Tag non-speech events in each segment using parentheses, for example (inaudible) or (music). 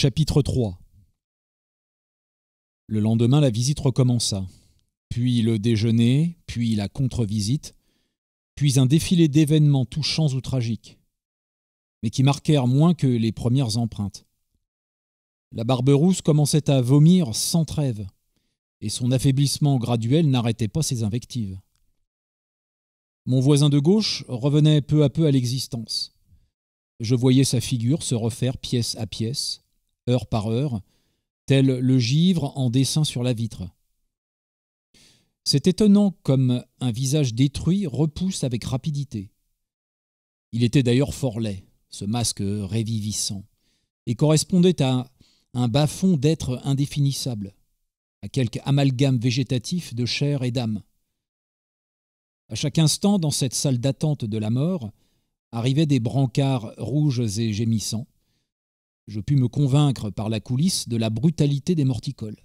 Chapitre 3 Le lendemain, la visite recommença, puis le déjeuner, puis la contre-visite, puis un défilé d'événements touchants ou tragiques, mais qui marquèrent moins que les premières empreintes. La barbe rousse commençait à vomir sans trêve, et son affaiblissement graduel n'arrêtait pas ses invectives. Mon voisin de gauche revenait peu à peu à l'existence. Je voyais sa figure se refaire pièce à pièce, heure par heure, tel le givre en dessin sur la vitre. C'est étonnant comme un visage détruit repousse avec rapidité. Il était d'ailleurs fort laid, ce masque révivissant, et correspondait à un bas-fond d'être indéfinissable, à quelque amalgame végétatif de chair et d'âme. À chaque instant, dans cette salle d'attente de la mort, arrivaient des brancards rouges et gémissants, je pus me convaincre par la coulisse de la brutalité des morticoles.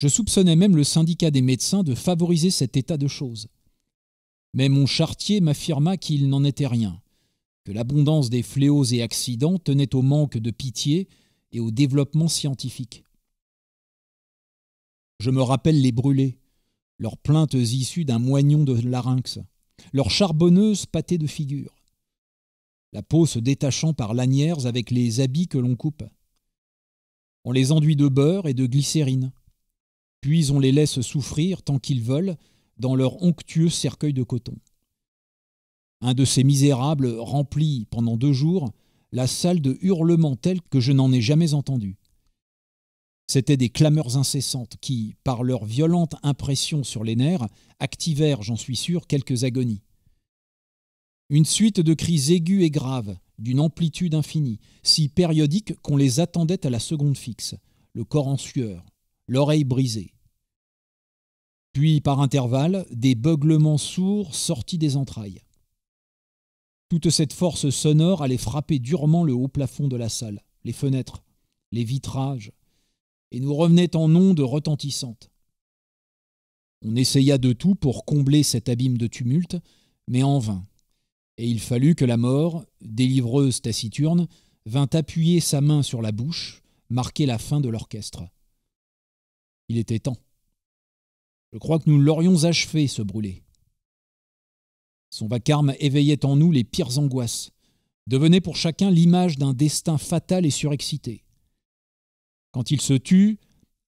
Je soupçonnais même le syndicat des médecins de favoriser cet état de choses. Mais mon chartier m'affirma qu'il n'en était rien, que l'abondance des fléaux et accidents tenait au manque de pitié et au développement scientifique. Je me rappelle les brûlés, leurs plaintes issues d'un moignon de larynx, leurs charbonneuses pâtées de figure la peau se détachant par lanières avec les habits que l'on coupe. On les enduit de beurre et de glycérine. Puis on les laisse souffrir tant qu'ils veulent dans leur onctueux cercueil de coton. Un de ces misérables remplit pendant deux jours la salle de hurlements tels que je n'en ai jamais entendu. C'étaient des clameurs incessantes qui, par leur violente impression sur les nerfs, activèrent, j'en suis sûr, quelques agonies. Une suite de cris aigus et graves, d'une amplitude infinie, si périodiques qu'on les attendait à la seconde fixe, le corps en sueur, l'oreille brisée. Puis, par intervalles, des beuglements sourds sortis des entrailles. Toute cette force sonore allait frapper durement le haut plafond de la salle, les fenêtres, les vitrages, et nous revenait en ondes retentissantes. On essaya de tout pour combler cet abîme de tumulte, mais en vain et il fallut que la mort, délivreuse taciturne, vint appuyer sa main sur la bouche, marquer la fin de l'orchestre. Il était temps. Je crois que nous l'aurions achevé, ce brûlé. Son vacarme éveillait en nous les pires angoisses, devenait pour chacun l'image d'un destin fatal et surexcité. Quand il se tut,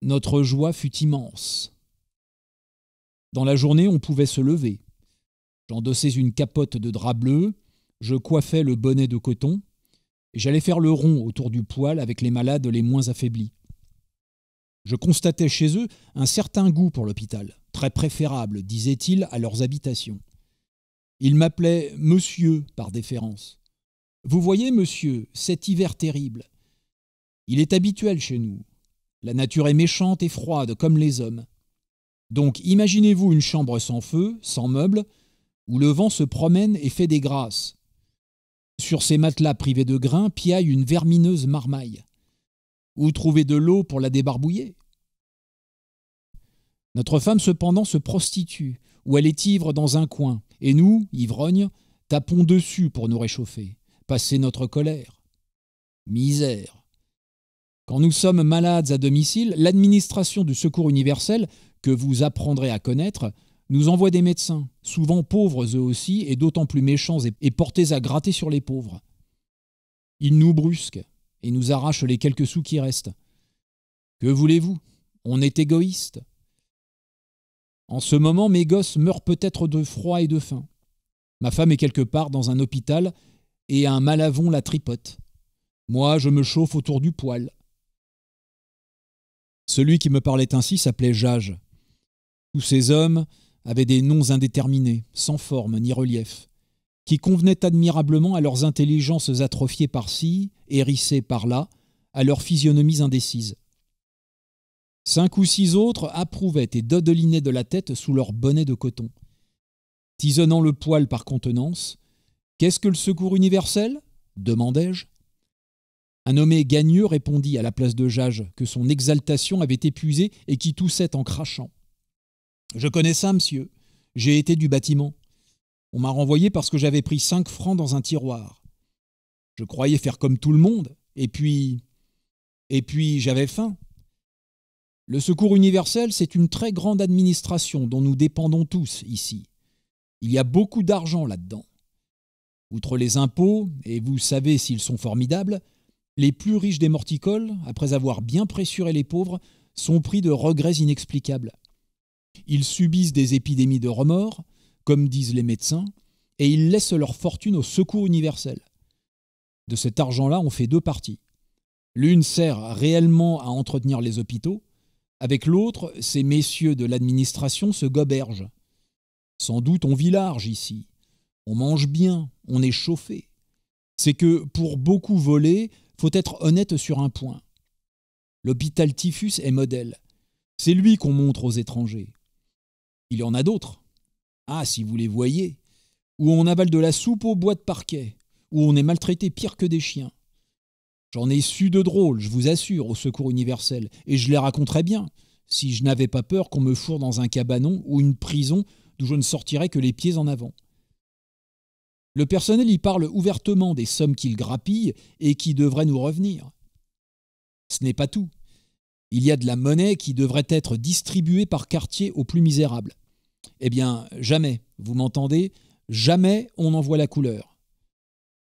notre joie fut immense. Dans la journée, on pouvait se lever, J'endossais une capote de drap bleu, je coiffais le bonnet de coton, et j'allais faire le rond autour du poêle avec les malades les moins affaiblis. Je constatais chez eux un certain goût pour l'hôpital, très préférable, disaient-ils, à leurs habitations. Ils m'appelaient Monsieur par déférence. Vous voyez, monsieur, cet hiver terrible. Il est habituel chez nous. La nature est méchante et froide, comme les hommes. Donc imaginez-vous une chambre sans feu, sans meubles, où le vent se promène et fait des grâces. Sur ces matelas privés de grains piaille une vermineuse marmaille. Où trouver de l'eau pour la débarbouiller Notre femme cependant se prostitue, ou elle est ivre dans un coin, et nous, ivrognes, tapons dessus pour nous réchauffer, passer notre colère. Misère. Quand nous sommes malades à domicile, l'administration du secours universel, que vous apprendrez à connaître, nous envoient des médecins, souvent pauvres eux aussi, et d'autant plus méchants et, portés à gratter sur les pauvres. Ils nous brusquent et nous arrachent les quelques sous qui restent. Que voulez-vous On est égoïste. En ce moment, mes gosses meurent peut-être de froid et de faim. Ma femme est quelque part dans un hôpital et un malavon la tripote. Moi, je me chauffe autour du poêle. Celui qui me parlait ainsi s'appelait Jage. Tous ces hommes, avaient des noms indéterminés, sans forme ni relief, qui convenaient admirablement à leurs intelligences atrophiées par-ci, hérissées par-là, à leurs physionomies indécises. Cinq ou six autres approuvaient et dodelinaient de la tête sous leur bonnet de coton. Tisonnant le poil par contenance, Qu'est-ce que le secours universel demandai-je. Un nommé Gagneux répondit à la place de Jage que son exaltation avait épuisé et qui toussait en crachant. Je connais ça, monsieur. J'ai été du bâtiment. On m'a renvoyé parce que j'avais pris cinq francs dans un tiroir. Je croyais faire comme tout le monde, et puis. Et puis j'avais faim. Le secours universel, c'est une très grande administration dont nous dépendons tous ici. Il y a beaucoup d'argent là-dedans. Outre les impôts, et vous savez s'ils sont formidables, les plus riches des morticoles, après avoir bien pressuré les pauvres, sont pris de regrets inexplicables. Ils subissent des épidémies de remords, comme disent les médecins, et ils laissent leur fortune au secours universel. De cet argent-là, on fait deux parties. L'une sert réellement à entretenir les hôpitaux, avec l'autre, ces messieurs de l'administration se gobergent. Sans doute on vit large ici, on mange bien, on est chauffé. C'est que pour beaucoup voler, faut être honnête sur un point. L'hôpital typhus est modèle. C'est lui qu'on montre aux étrangers. Il y en a d'autres. Ah, si vous les voyez. Où on avale de la soupe au bois de parquet. Où on est maltraité pire que des chiens. J'en ai su de drôles, je vous assure, au secours universel. Et je les raconterais bien. Si je n'avais pas peur qu'on me fourre dans un cabanon ou une prison d'où je ne sortirais que les pieds en avant. Le personnel y parle ouvertement des sommes qu'il grappille et qui devraient nous revenir. Ce n'est pas tout. Il y a de la monnaie qui devrait être distribuée par quartier aux plus misérables. Eh bien, jamais, vous m'entendez, jamais on n'en voit la couleur.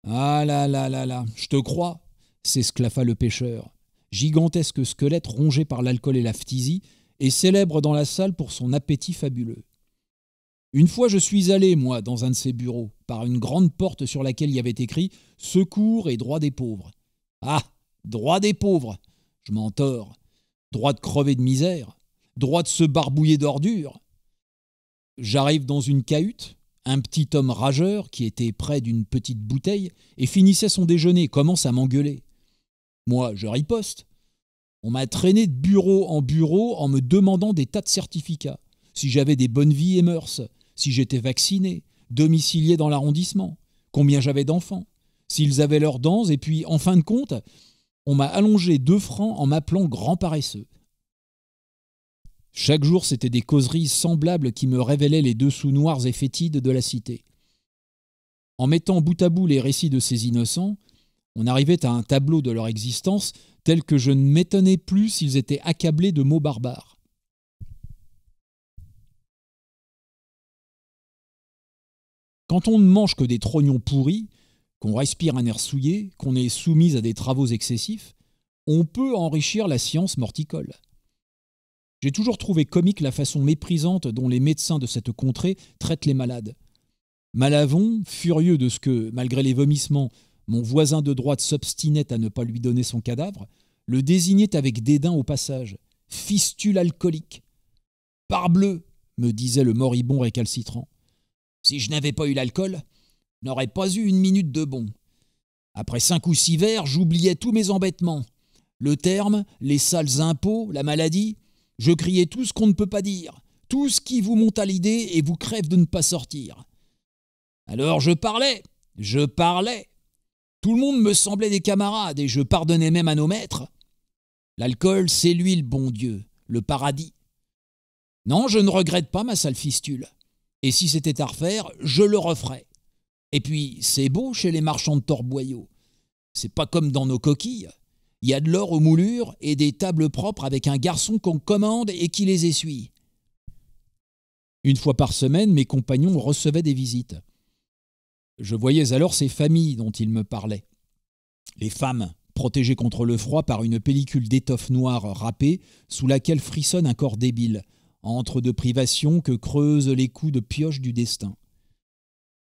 Ah là là là là, je te crois, s'esclaffa le pêcheur, gigantesque squelette rongé par l'alcool et la phtisie, et célèbre dans la salle pour son appétit fabuleux. Une fois, je suis allé, moi, dans un de ses bureaux, par une grande porte sur laquelle il y avait écrit Secours et droit des pauvres. Ah Droit des pauvres Je m'en droit de crever de misère, droit de se barbouiller d'ordures. J'arrive dans une cahute, un petit homme rageur qui était près d'une petite bouteille et finissait son déjeuner commence à m'engueuler. Moi, je riposte. On m'a traîné de bureau en bureau en me demandant des tas de certificats, si j'avais des bonnes vies et mœurs, si j'étais vacciné, domicilié dans l'arrondissement, combien j'avais d'enfants, s'ils avaient leurs dents, et puis, en fin de compte, on m'a allongé deux francs en m'appelant grand paresseux. Chaque jour, c'était des causeries semblables qui me révélaient les dessous noirs et fétides de la cité. En mettant bout à bout les récits de ces innocents, on arrivait à un tableau de leur existence tel que je ne m'étonnais plus s'ils étaient accablés de mots barbares. Quand on ne mange que des trognons pourris, qu'on respire un air souillé, qu'on est soumis à des travaux excessifs, on peut enrichir la science morticole. J'ai toujours trouvé comique la façon méprisante dont les médecins de cette contrée traitent les malades. Malavon, furieux de ce que, malgré les vomissements, mon voisin de droite s'obstinait à ne pas lui donner son cadavre, le désignait avec dédain au passage. Fistule alcoolique. Parbleu, me disait le moribond récalcitrant. Si je n'avais pas eu l'alcool, n'aurais pas eu une minute de bon. Après cinq ou six verres, j'oubliais tous mes embêtements. Le terme, les sales impôts, la maladie. Je criais tout ce qu'on ne peut pas dire, tout ce qui vous monte à l'idée et vous crève de ne pas sortir. Alors je parlais, je parlais. Tout le monde me semblait des camarades et je pardonnais même à nos maîtres. L'alcool, c'est lui le bon Dieu, le paradis. Non, je ne regrette pas ma sale fistule. Et si c'était à refaire, je le referais. Et puis, c'est beau chez les marchands de torboyaux. C'est pas comme dans nos coquilles. Il y a de l'or aux moulures et des tables propres avec un garçon qu'on commande et qui les essuie. Une fois par semaine, mes compagnons recevaient des visites. Je voyais alors ces familles dont ils me parlaient. Les femmes, protégées contre le froid par une pellicule d'étoffe noire râpée sous laquelle frissonne un corps débile, entre deux privations que creusent les coups de pioche du destin.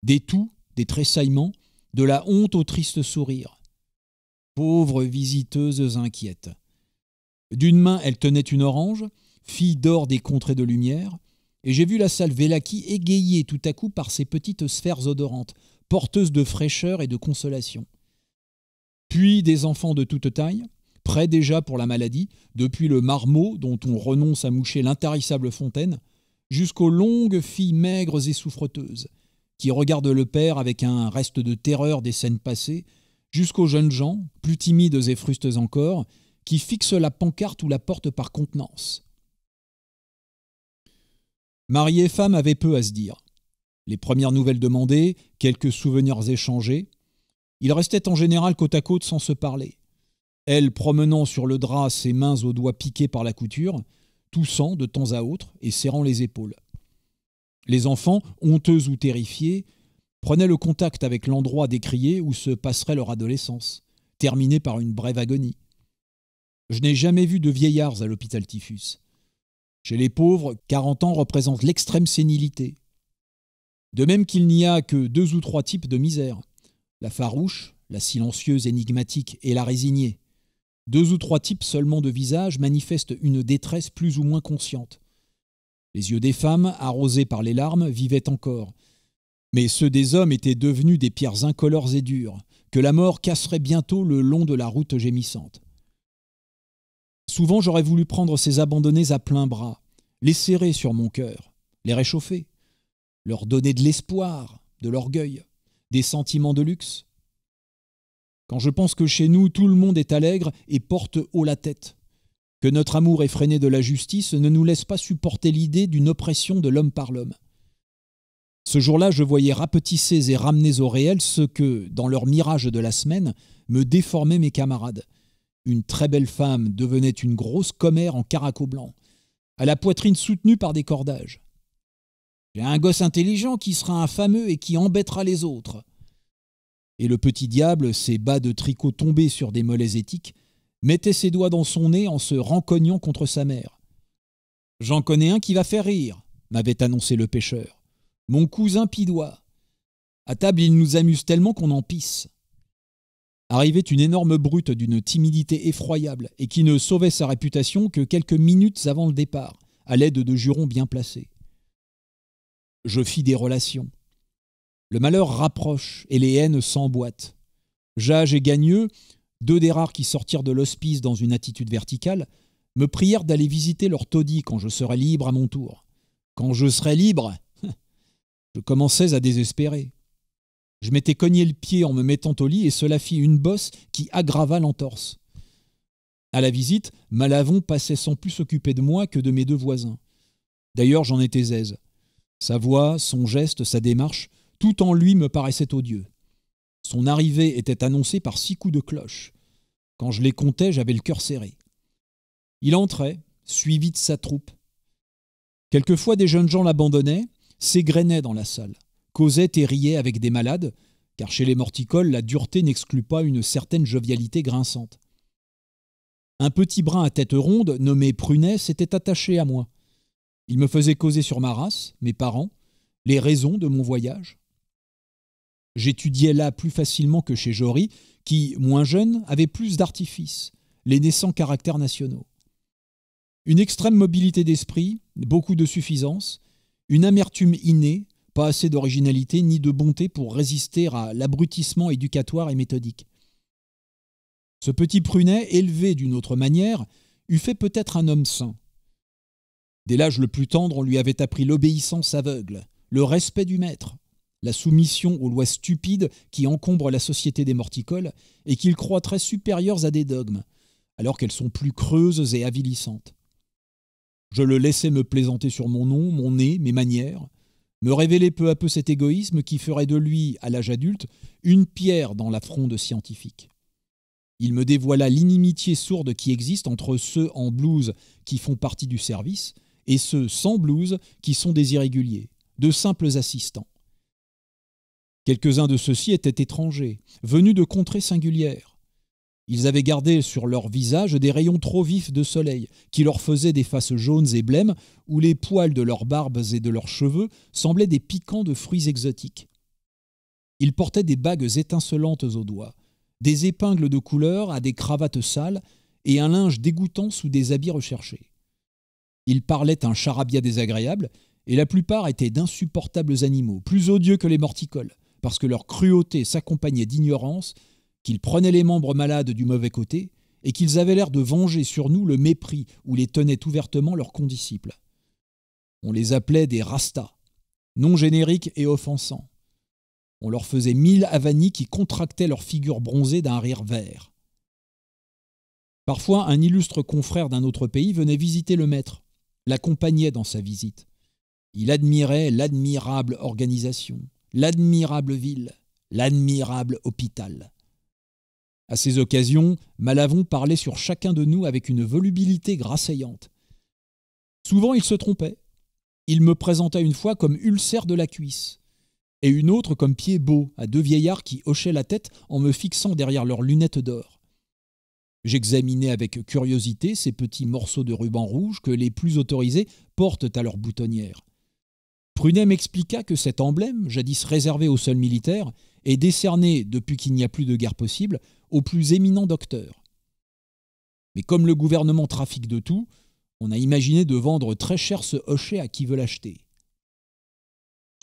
Des tout des tressaillements, de la honte au triste sourire. Pauvres visiteuses inquiètes. D'une main, elle tenait une orange, fille d'or des contrées de lumière, et j'ai vu la salle Vélaki égayée tout à coup par ces petites sphères odorantes, porteuses de fraîcheur et de consolation. Puis des enfants de toute taille, prêts déjà pour la maladie, depuis le marmot dont on renonce à moucher l'intarissable fontaine, jusqu'aux longues filles maigres et souffreteuses, qui regardent le père avec un reste de terreur des scènes passées, jusqu'aux jeunes gens, plus timides et frustes encore, qui fixent la pancarte ou la porte par contenance. Mari et femme avaient peu à se dire. Les premières nouvelles demandées, quelques souvenirs échangés, ils restaient en général côte à côte sans se parler. Elle promenant sur le drap ses mains aux doigts piqués par la couture, toussant de temps à autre et serrant les épaules. Les enfants, honteux ou terrifiés, prenaient le contact avec l'endroit décrié où se passerait leur adolescence, terminée par une brève agonie. Je n'ai jamais vu de vieillards à l'hôpital typhus. Chez les pauvres, 40 ans représentent l'extrême sénilité. De même qu'il n'y a que deux ou trois types de misère la farouche, la silencieuse énigmatique et la résignée. Deux ou trois types seulement de visages manifestent une détresse plus ou moins consciente. Les yeux des femmes, arrosés par les larmes, vivaient encore. Mais ceux des hommes étaient devenus des pierres incolores et dures, que la mort casserait bientôt le long de la route gémissante. Souvent j'aurais voulu prendre ces abandonnés à plein bras, les serrer sur mon cœur, les réchauffer, leur donner de l'espoir, de l'orgueil, des sentiments de luxe. Quand je pense que chez nous tout le monde est allègre et porte haut la tête, que notre amour effréné de la justice ne nous laisse pas supporter l'idée d'une oppression de l'homme par l'homme. Ce jour-là, je voyais rapetisser et ramener au réel ce que, dans leur mirage de la semaine, me déformaient mes camarades. Une très belle femme devenait une grosse commère en caraco blanc, à la poitrine soutenue par des cordages. J'ai un gosse intelligent qui sera un fameux et qui embêtera les autres. Et le petit diable, ses bas de tricot tombés sur des mollets éthiques, mettait ses doigts dans son nez en se rencognant contre sa mère. J'en connais un qui va faire rire, m'avait annoncé le pêcheur. Mon cousin Pidois. À table, il nous amuse tellement qu'on en pisse. Arrivait une énorme brute d'une timidité effroyable et qui ne sauvait sa réputation que quelques minutes avant le départ, à l'aide de jurons bien placés. Je fis des relations. Le malheur rapproche et les haines s'emboîtent. Jage et Gagneux deux des rares qui sortirent de l'hospice dans une attitude verticale, me prièrent d'aller visiter leur taudis quand je serais libre à mon tour. Quand je serais libre (laughs) Je commençais à désespérer. Je m'étais cogné le pied en me mettant au lit et cela fit une bosse qui aggrava l'entorse. À la visite, Malavon passait sans plus s'occuper de moi que de mes deux voisins. D'ailleurs, j'en étais aise. Sa voix, son geste, sa démarche, tout en lui me paraissait odieux. Son arrivée était annoncée par six coups de cloche. Quand je les comptais, j'avais le cœur serré. Il entrait, suivi de sa troupe. Quelquefois, des jeunes gens l'abandonnaient, s'égrenaient dans la salle, causaient et riaient avec des malades, car chez les morticoles, la dureté n'exclut pas une certaine jovialité grinçante. Un petit brun à tête ronde, nommé Prunet, s'était attaché à moi. Il me faisait causer sur ma race, mes parents, les raisons de mon voyage, J'étudiais là plus facilement que chez Jory, qui, moins jeune, avait plus d'artifices, les naissants caractères nationaux. Une extrême mobilité d'esprit, beaucoup de suffisance, une amertume innée, pas assez d'originalité ni de bonté pour résister à l'abrutissement éducatoire et méthodique. Ce petit Prunet, élevé d'une autre manière, eût fait peut-être un homme saint. Dès l'âge le plus tendre, on lui avait appris l'obéissance aveugle, le respect du maître, la soumission aux lois stupides qui encombrent la société des morticoles et qu'ils croient très supérieures à des dogmes, alors qu'elles sont plus creuses et avilissantes. Je le laissais me plaisanter sur mon nom, mon nez, mes manières, me révéler peu à peu cet égoïsme qui ferait de lui, à l'âge adulte, une pierre dans la fronde scientifique. Il me dévoila l'inimitié sourde qui existe entre ceux en blouse qui font partie du service et ceux sans blouse qui sont des irréguliers, de simples assistants. Quelques-uns de ceux-ci étaient étrangers, venus de contrées singulières. Ils avaient gardé sur leur visage des rayons trop vifs de soleil, qui leur faisaient des faces jaunes et blêmes, où les poils de leurs barbes et de leurs cheveux semblaient des piquants de fruits exotiques. Ils portaient des bagues étincelantes aux doigts, des épingles de couleur à des cravates sales et un linge dégoûtant sous des habits recherchés. Ils parlaient un charabia désagréable, et la plupart étaient d'insupportables animaux, plus odieux que les morticoles, parce que leur cruauté s'accompagnait d'ignorance, qu'ils prenaient les membres malades du mauvais côté, et qu'ils avaient l'air de venger sur nous le mépris où les tenaient ouvertement leurs condisciples. On les appelait des rastas, non génériques et offensants. On leur faisait mille avanies qui contractaient leurs figures bronzées d'un rire vert. Parfois, un illustre confrère d'un autre pays venait visiter le maître, l'accompagnait dans sa visite. Il admirait l'admirable organisation, l'admirable ville, l'admirable hôpital. À ces occasions, Malavon parlait sur chacun de nous avec une volubilité grasseillante. Souvent, il se trompait. Il me présenta une fois comme ulcère de la cuisse, et une autre comme pied beau à deux vieillards qui hochaient la tête en me fixant derrière leurs lunettes d'or. J'examinais avec curiosité ces petits morceaux de ruban rouge que les plus autorisés portent à leur boutonnière. Prunet m'expliqua que cet emblème, jadis réservé aux seuls militaires, est décerné, depuis qu'il n'y a plus de guerre possible, aux plus éminents docteurs. Mais comme le gouvernement trafique de tout, on a imaginé de vendre très cher ce hochet à qui veut l'acheter.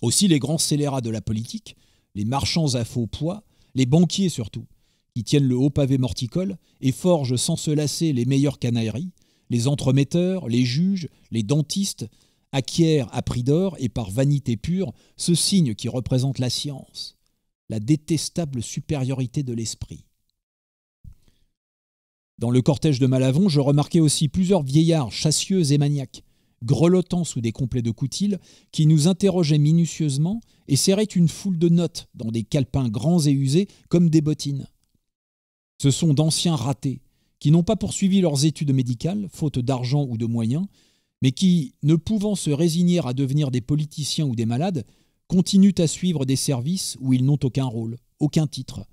Aussi les grands scélérats de la politique, les marchands à faux poids, les banquiers surtout, qui tiennent le haut pavé morticole et forgent sans se lasser les meilleures canailleries, les entremetteurs, les juges, les dentistes, acquiert à prix d'or et par vanité pure ce signe qui représente la science, la détestable supériorité de l'esprit. Dans le cortège de Malavon, je remarquais aussi plusieurs vieillards chassieux et maniaques, grelottant sous des complets de coutil, qui nous interrogeaient minutieusement et serraient une foule de notes dans des calepins grands et usés comme des bottines. Ce sont d'anciens ratés, qui n'ont pas poursuivi leurs études médicales, faute d'argent ou de moyens, mais qui, ne pouvant se résigner à devenir des politiciens ou des malades, continuent à suivre des services où ils n'ont aucun rôle, aucun titre.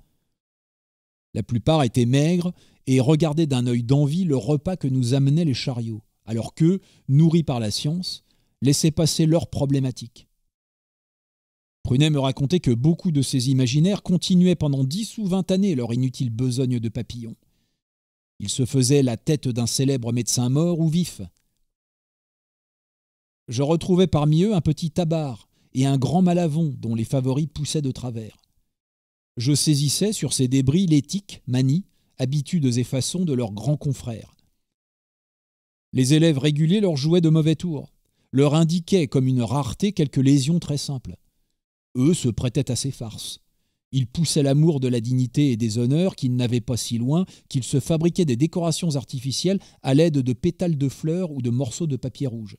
La plupart étaient maigres et regardaient d'un œil d'envie le repas que nous amenaient les chariots, alors que, nourris par la science, laissaient passer leurs problématiques. Prunet me racontait que beaucoup de ces imaginaires continuaient pendant dix ou vingt années leur inutile besogne de papillon. Ils se faisaient la tête d'un célèbre médecin mort ou vif, je retrouvai parmi eux un petit tabard et un grand malavon dont les favoris poussaient de travers. Je saisissais sur ces débris l'éthique, manie, habitudes et façons de leurs grands confrères. Les élèves réguliers leur jouaient de mauvais tours, leur indiquaient comme une rareté quelques lésions très simples. Eux se prêtaient à ces farces. Ils poussaient l'amour de la dignité et des honneurs qu'ils n'avaient pas si loin, qu'ils se fabriquaient des décorations artificielles à l'aide de pétales de fleurs ou de morceaux de papier rouge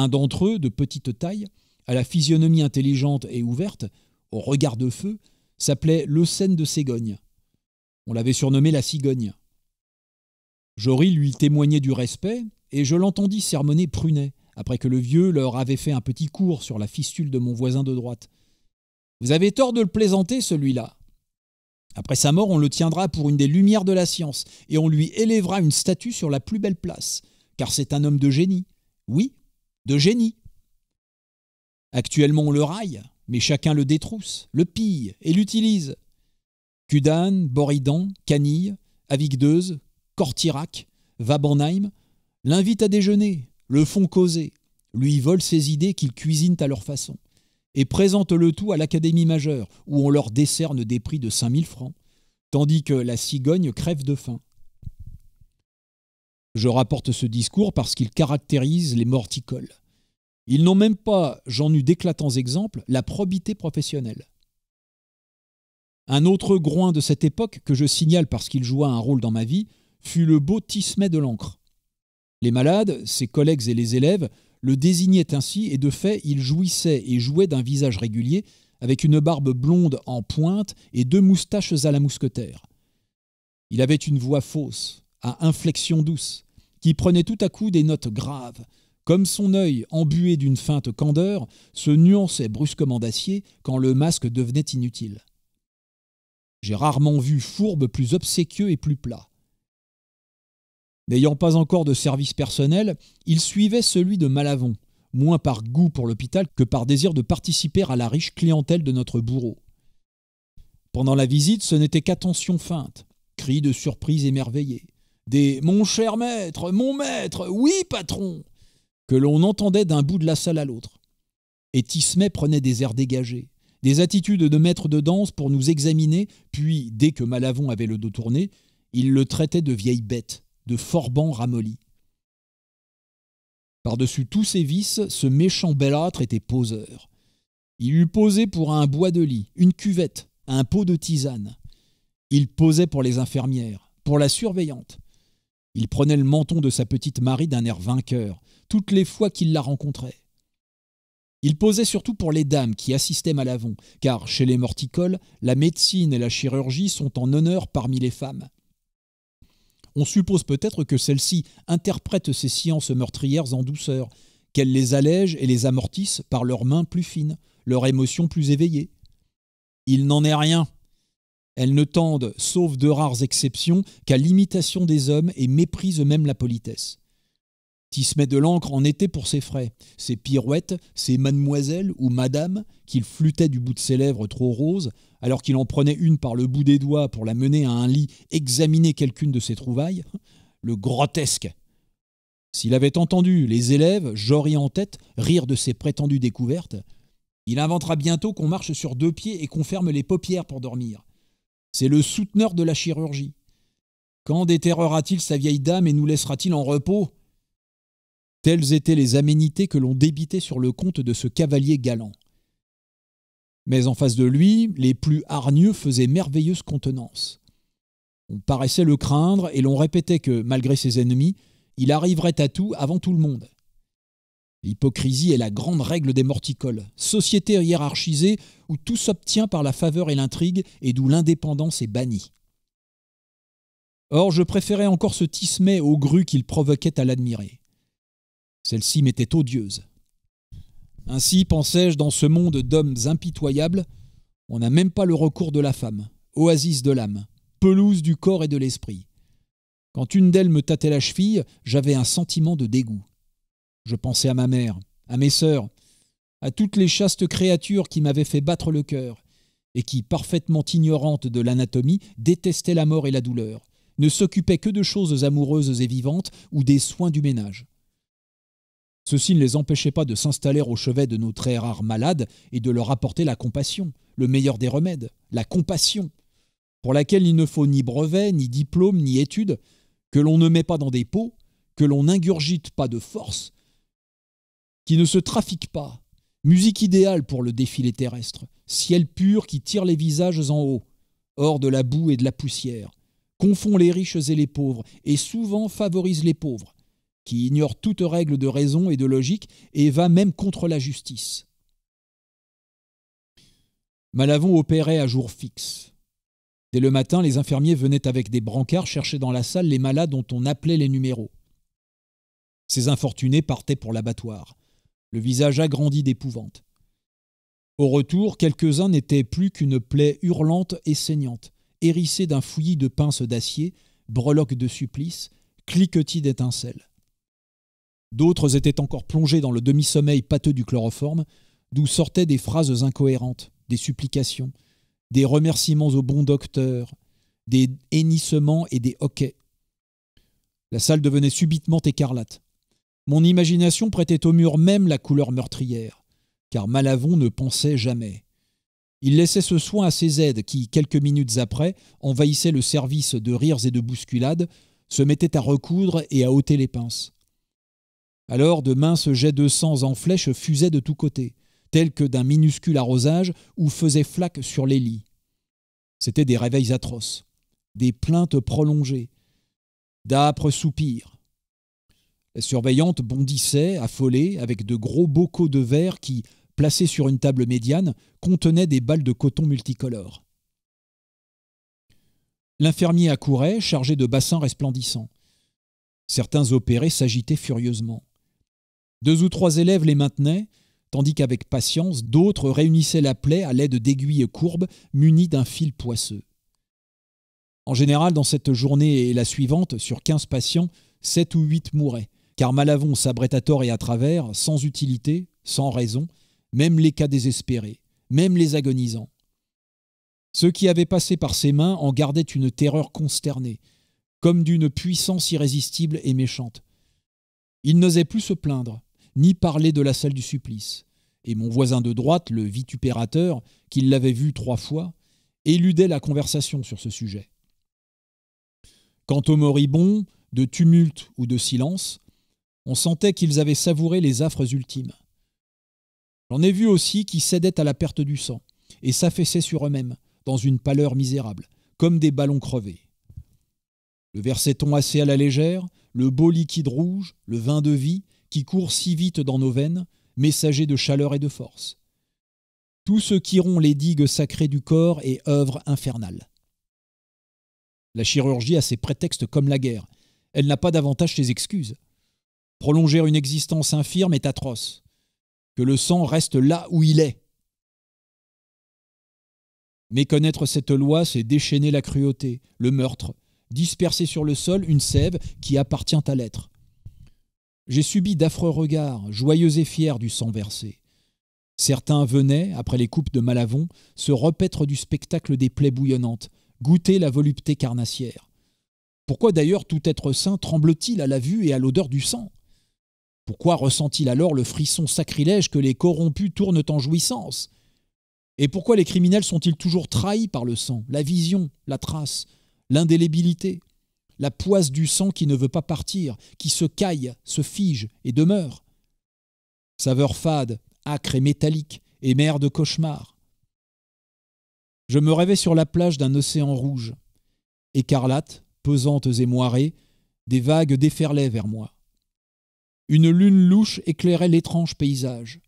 un d'entre eux, de petite taille, à la physionomie intelligente et ouverte, au regard de feu, s'appelait Leucène de Ségogne. On l'avait surnommé la cigogne. Jory lui témoignait du respect, et je l'entendis sermonner Prunet, après que le vieux leur avait fait un petit cours sur la fistule de mon voisin de droite. Vous avez tort de le plaisanter, celui-là. Après sa mort, on le tiendra pour une des lumières de la science, et on lui élèvera une statue sur la plus belle place, car c'est un homme de génie. Oui, de génie. Actuellement, on le raille, mais chacun le détrousse, le pille et l'utilise. Cudan, Boridan, Canille, Avigdeuse, Cortirac, Vabenheim l'invitent à déjeuner, le font causer, lui volent ses idées qu'ils cuisinent à leur façon, et présentent le tout à l'Académie majeure, où on leur décerne des prix de 5000 francs, tandis que la cigogne crève de faim. Je rapporte ce discours parce qu'il caractérise les morticoles. Ils n'ont même pas, j'en eus d'éclatants exemples, la probité professionnelle. Un autre groin de cette époque, que je signale parce qu'il joua un rôle dans ma vie, fut le beau Tismet de l'encre. Les malades, ses collègues et les élèves le désignaient ainsi, et de fait, il jouissait et jouait d'un visage régulier, avec une barbe blonde en pointe et deux moustaches à la mousquetaire. Il avait une voix fausse, à inflexion douce, qui prenait tout à coup des notes graves, comme son œil, embué d'une feinte candeur, se nuançait brusquement d'acier quand le masque devenait inutile. J'ai rarement vu fourbe plus obséquieux et plus plat. N'ayant pas encore de service personnel, il suivait celui de Malavon, moins par goût pour l'hôpital que par désir de participer à la riche clientèle de notre bourreau. Pendant la visite, ce n'était qu'attention feinte, cris de surprise émerveillée, des Mon cher maître, mon maître, oui, patron que l'on entendait d'un bout de la salle à l'autre. Et Tismet prenait des airs dégagés, des attitudes de maître de danse pour nous examiner, puis, dès que Malavon avait le dos tourné, il le traitait de vieille bête, de forban ramolli. Par-dessus tous ses vices, ce méchant belâtre était poseur. Il eût posé pour un bois de lit, une cuvette, un pot de tisane. Il posait pour les infirmières, pour la surveillante, il prenait le menton de sa petite Marie d'un air vainqueur, toutes les fois qu'il la rencontrait. Il posait surtout pour les dames qui assistaient Malavon, car chez les morticoles, la médecine et la chirurgie sont en honneur parmi les femmes. On suppose peut-être que celle-ci interprète ces sciences meurtrières en douceur, qu'elles les allège et les amortissent par leurs mains plus fines, leurs émotions plus éveillées. Il n'en est rien, elles ne tendent, sauf de rares exceptions, qu'à l'imitation des hommes et méprisent même la politesse. se met de l'encre en été pour ses frais, ses pirouettes, ses mademoiselles ou madame, qu'il flûtait du bout de ses lèvres trop roses, alors qu'il en prenait une par le bout des doigts pour la mener à un lit examiner quelqu'une de ses trouvailles, le grotesque. S'il avait entendu les élèves, Jory en tête, rire de ses prétendues découvertes, il inventera bientôt qu'on marche sur deux pieds et qu'on ferme les paupières pour dormir. C'est le souteneur de la chirurgie. Quand déterrera-t-il sa vieille dame et nous laissera-t-il en repos Telles étaient les aménités que l'on débitait sur le compte de ce cavalier galant. Mais en face de lui, les plus hargneux faisaient merveilleuse contenance. On paraissait le craindre et l'on répétait que, malgré ses ennemis, il arriverait à tout avant tout le monde. L'hypocrisie est la grande règle des morticoles, société hiérarchisée où tout s'obtient par la faveur et l'intrigue et d'où l'indépendance est bannie. Or, je préférais encore ce Tismet aux grues qu'il provoquait à l'admirer. Celle-ci m'était odieuse. Ainsi pensais-je dans ce monde d'hommes impitoyables, on n'a même pas le recours de la femme, oasis de l'âme, pelouse du corps et de l'esprit. Quand une d'elles me tâtait la cheville, j'avais un sentiment de dégoût. Je pensais à ma mère, à mes sœurs, à toutes les chastes créatures qui m'avaient fait battre le cœur, et qui, parfaitement ignorantes de l'anatomie, détestaient la mort et la douleur, ne s'occupaient que de choses amoureuses et vivantes ou des soins du ménage. Ceci ne les empêchait pas de s'installer au chevet de nos très rares malades et de leur apporter la compassion, le meilleur des remèdes, la compassion, pour laquelle il ne faut ni brevet, ni diplôme, ni études, que l'on ne met pas dans des pots, que l'on n'ingurgite pas de force, qui ne se trafique pas. Musique idéale pour le défilé terrestre, ciel pur qui tire les visages en haut, hors de la boue et de la poussière, confond les riches et les pauvres, et souvent favorise les pauvres, qui ignore toute règle de raison et de logique, et va même contre la justice. Malavon opérait à jour fixe. Dès le matin, les infirmiers venaient avec des brancards chercher dans la salle les malades dont on appelait les numéros. Ces infortunés partaient pour l'abattoir le visage agrandi d'épouvante. Au retour, quelques-uns n'étaient plus qu'une plaie hurlante et saignante, hérissée d'un fouillis de pinces d'acier, breloques de supplice, cliquetis d'étincelles. D'autres étaient encore plongés dans le demi-sommeil pâteux du chloroforme, d'où sortaient des phrases incohérentes, des supplications, des remerciements au bon docteur, des hennissements et des hoquets. La salle devenait subitement écarlate. Mon imagination prêtait au mur même la couleur meurtrière, car Malavon ne pensait jamais. Il laissait ce soin à ses aides qui, quelques minutes après, envahissaient le service de rires et de bousculades, se mettaient à recoudre et à ôter les pinces. Alors de minces jets de sang en flèche fusaient de tous côtés, tels que d'un minuscule arrosage ou faisaient flaque sur les lits. C'étaient des réveils atroces, des plaintes prolongées, d'âpres soupirs, la surveillante bondissait, affolée, avec de gros bocaux de verre qui, placés sur une table médiane, contenaient des balles de coton multicolores. L'infirmier accourait, chargé de bassins resplendissants. Certains opérés s'agitaient furieusement. Deux ou trois élèves les maintenaient, tandis qu'avec patience, d'autres réunissaient la plaie à l'aide d'aiguilles courbes munies d'un fil poisseux. En général, dans cette journée et la suivante, sur quinze patients, sept ou huit mouraient, car Malavon s'abrite à tort et à travers, sans utilité, sans raison, même les cas désespérés, même les agonisants. Ceux qui avaient passé par ses mains en gardaient une terreur consternée, comme d'une puissance irrésistible et méchante. Ils n'osaient plus se plaindre, ni parler de la salle du supplice, et mon voisin de droite, le vitupérateur, qui l'avait vu trois fois, éludait la conversation sur ce sujet. Quant au moribond, de tumulte ou de silence, on sentait qu'ils avaient savouré les affres ultimes. J'en ai vu aussi qui cédaient à la perte du sang et s'affaissaient sur eux-mêmes, dans une pâleur misérable, comme des ballons crevés. Le verseton assez à la légère, le beau liquide rouge, le vin de vie, qui court si vite dans nos veines, messager de chaleur et de force. Tous ceux qui rompent les digues sacrées du corps et œuvre infernale. La chirurgie a ses prétextes comme la guerre. Elle n'a pas davantage ses excuses. Prolonger une existence infirme est atroce. Que le sang reste là où il est. Méconnaître cette loi, c'est déchaîner la cruauté, le meurtre, disperser sur le sol une sève qui appartient à l'être. J'ai subi d'affreux regards, joyeux et fiers du sang versé. Certains venaient, après les coupes de Malavon, se repaître du spectacle des plaies bouillonnantes, goûter la volupté carnassière. Pourquoi d'ailleurs tout être saint tremble-t-il à la vue et à l'odeur du sang pourquoi ressent-il alors le frisson sacrilège que les corrompus tournent en jouissance Et pourquoi les criminels sont-ils toujours trahis par le sang, la vision, la trace, l'indélébilité, la poisse du sang qui ne veut pas partir, qui se caille, se fige et demeure Saveur fade, âcre et métallique, et de cauchemar. Je me rêvais sur la plage d'un océan rouge. Écarlates, pesantes et moirées, des vagues déferlaient vers moi. Une lune louche éclairait l'étrange paysage.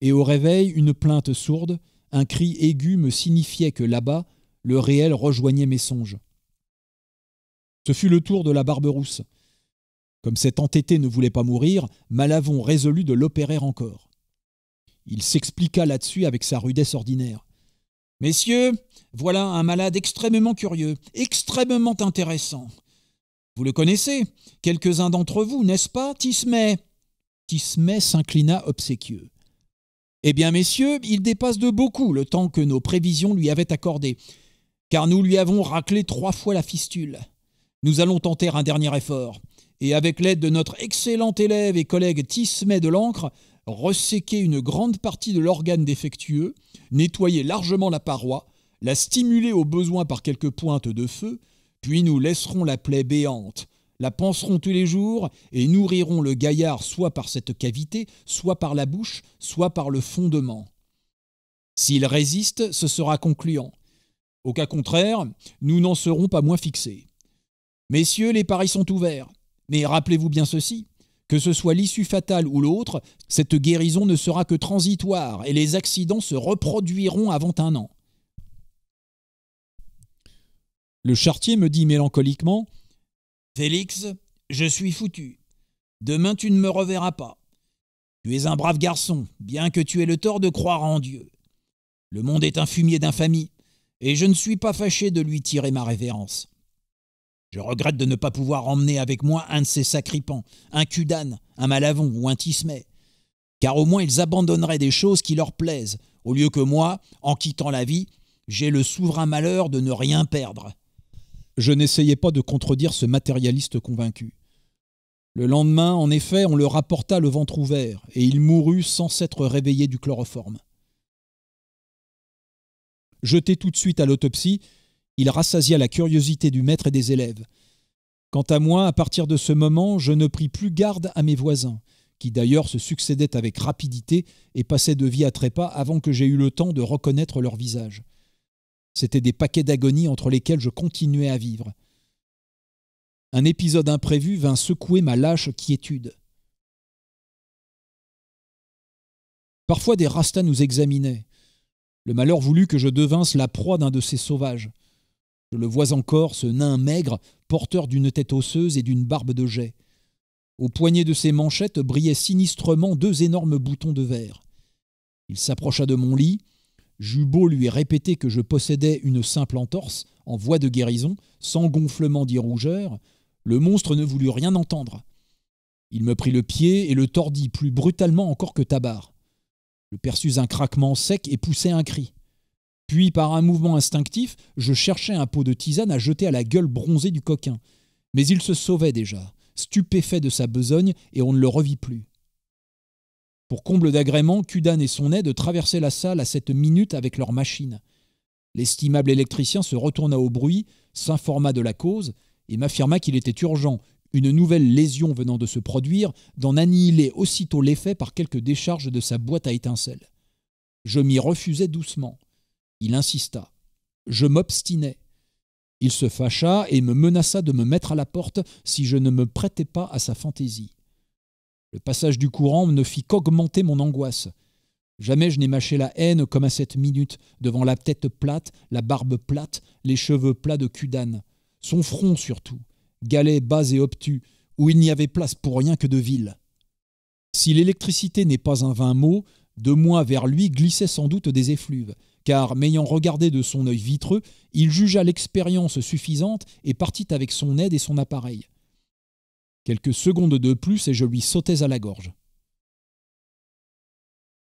Et au réveil, une plainte sourde, un cri aigu me signifiait que là-bas, le réel rejoignait mes songes. Ce fut le tour de la Barberousse. Comme cet entêté ne voulait pas mourir, Malavon résolut de l'opérer encore. Il s'expliqua là-dessus avec sa rudesse ordinaire. Messieurs, voilà un malade extrêmement curieux, extrêmement intéressant. Vous le connaissez, quelques-uns d'entre vous, n'est-ce pas, Tismet Tismet s'inclina obséquieux. Eh bien, messieurs, il dépasse de beaucoup le temps que nos prévisions lui avaient accordé, car nous lui avons raclé trois fois la fistule. Nous allons tenter un dernier effort, et avec l'aide de notre excellent élève et collègue Tismet de l'encre, resséquer une grande partie de l'organe défectueux, nettoyer largement la paroi, la stimuler au besoin par quelques pointes de feu, puis nous laisserons la plaie béante, la panserons tous les jours, et nourrirons le gaillard soit par cette cavité, soit par la bouche, soit par le fondement. S'il résiste, ce sera concluant. Au cas contraire, nous n'en serons pas moins fixés. Messieurs, les paris sont ouverts. Mais rappelez-vous bien ceci, que ce soit l'issue fatale ou l'autre, cette guérison ne sera que transitoire et les accidents se reproduiront avant un an. Le chartier me dit mélancoliquement Félix, je suis foutu. Demain, tu ne me reverras pas. Tu es un brave garçon, bien que tu aies le tort de croire en Dieu. Le monde est un fumier d'infamie, et je ne suis pas fâché de lui tirer ma révérence. Je regrette de ne pas pouvoir emmener avec moi un de ces sacripants, un cul un malavon ou un tismet, car au moins ils abandonneraient des choses qui leur plaisent, au lieu que moi, en quittant la vie, j'ai le souverain malheur de ne rien perdre. Je n'essayais pas de contredire ce matérialiste convaincu. Le lendemain, en effet, on le rapporta le ventre ouvert, et il mourut sans s'être réveillé du chloroforme. Jeté tout de suite à l'autopsie, il rassasia la curiosité du maître et des élèves. Quant à moi, à partir de ce moment, je ne pris plus garde à mes voisins, qui d'ailleurs se succédaient avec rapidité et passaient de vie à trépas avant que j'aie eu le temps de reconnaître leur visage. C'était des paquets d'agonie entre lesquels je continuais à vivre. Un épisode imprévu vint secouer ma lâche quiétude. Parfois des rastas nous examinaient. Le malheur voulut que je devinsse la proie d'un de ces sauvages. Je le vois encore, ce nain maigre, porteur d'une tête osseuse et d'une barbe de jet. Au poignet de ses manchettes brillaient sinistrement deux énormes boutons de verre. Il s'approcha de mon lit, J'eus beau lui répéter que je possédais une simple entorse, en voie de guérison, sans gonflement ni rougeur, le monstre ne voulut rien entendre. Il me prit le pied et le tordit plus brutalement encore que Tabar. Je perçus un craquement sec et poussai un cri. Puis, par un mouvement instinctif, je cherchai un pot de tisane à jeter à la gueule bronzée du coquin. Mais il se sauvait déjà, stupéfait de sa besogne, et on ne le revit plus. Pour comble d'agrément, Kudan et son aide traversaient la salle à cette minute avec leur machine. L'estimable électricien se retourna au bruit, s'informa de la cause et m'affirma qu'il était urgent, une nouvelle lésion venant de se produire, d'en annihiler aussitôt l'effet par quelques décharges de sa boîte à étincelles. Je m'y refusai doucement. Il insista. Je m'obstinais. Il se fâcha et me menaça de me mettre à la porte si je ne me prêtais pas à sa fantaisie. Le passage du courant ne fit qu'augmenter mon angoisse. Jamais je n'ai mâché la haine comme à cette minute, devant la tête plate, la barbe plate, les cheveux plats de cul Son front surtout, galet bas et obtus, où il n'y avait place pour rien que de ville. Si l'électricité n'est pas un vain mot, de moi vers lui glissaient sans doute des effluves, car, m'ayant regardé de son œil vitreux, il jugea l'expérience suffisante et partit avec son aide et son appareil. Quelques secondes de plus et je lui sautais à la gorge.